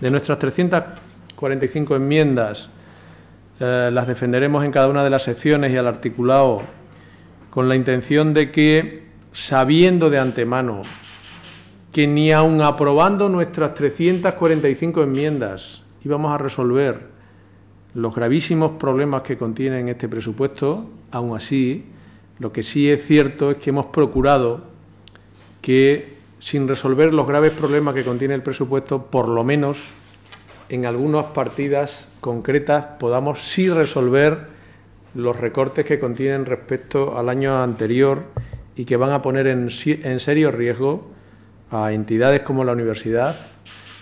De nuestras 345 enmiendas, eh, las defenderemos en cada una de las secciones y al articulado con la intención de que, sabiendo de antemano que ni aun aprobando nuestras 345 enmiendas íbamos a resolver los gravísimos problemas que contiene este presupuesto, aún así, lo que sí es cierto es que hemos procurado que sin resolver los graves problemas que contiene el presupuesto, por lo menos en algunas partidas concretas podamos sí resolver los recortes que contienen respecto al año anterior y que van a poner en, serio riesgo a entidades como la universidad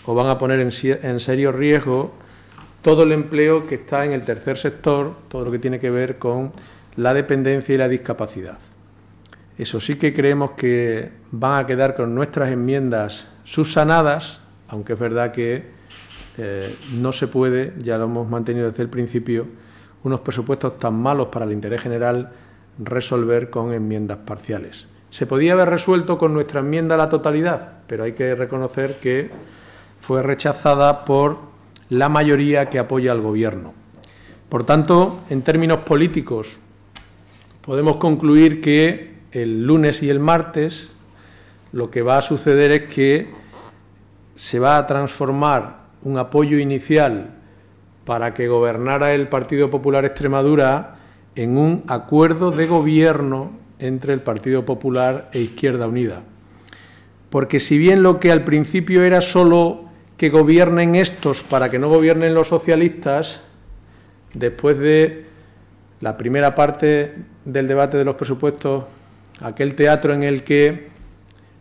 o van a poner en serio riesgo todo el empleo que está en el tercer sector, todo lo que tiene que ver con la dependencia y la discapacidad. Eso sí que creemos que van a quedar con nuestras enmiendas subsanadas, aunque es verdad que eh, no se puede, ya lo hemos mantenido desde el principio, unos presupuestos tan malos para el interés general resolver con enmiendas parciales. Se podía haber resuelto con nuestra enmienda la totalidad, pero hay que reconocer que fue rechazada por la mayoría que apoya al Gobierno. Por tanto, en términos políticos, podemos concluir que el lunes y el martes lo que va a suceder es que se va a transformar un apoyo inicial para que gobernara el Partido Popular Extremadura en un acuerdo de gobierno entre el Partido Popular e Izquierda Unida. Porque si bien lo que al principio era solo que gobiernen estos para que no gobiernen los socialistas, después de la primera parte del debate de los presupuestos aquel teatro en el que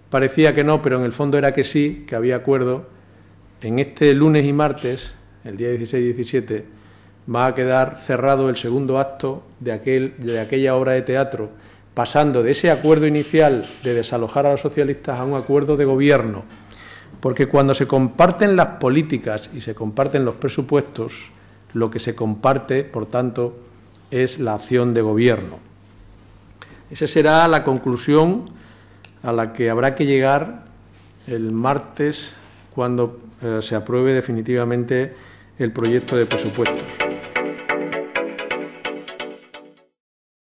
parecía que no, pero en el fondo era que sí, que había acuerdo, en este lunes y martes, el día 16 y 17, va a quedar cerrado el segundo acto de, de aquella obra de teatro, pasando de ese acuerdo inicial de desalojar a los socialistas a un acuerdo de gobierno. Porque cuando se comparten las políticas y se comparten los presupuestos, lo que se comparte, por tanto, es la acción de gobierno. Esa será la conclusión a la que habrá que llegar el martes cuando eh, se apruebe definitivamente el proyecto de presupuestos.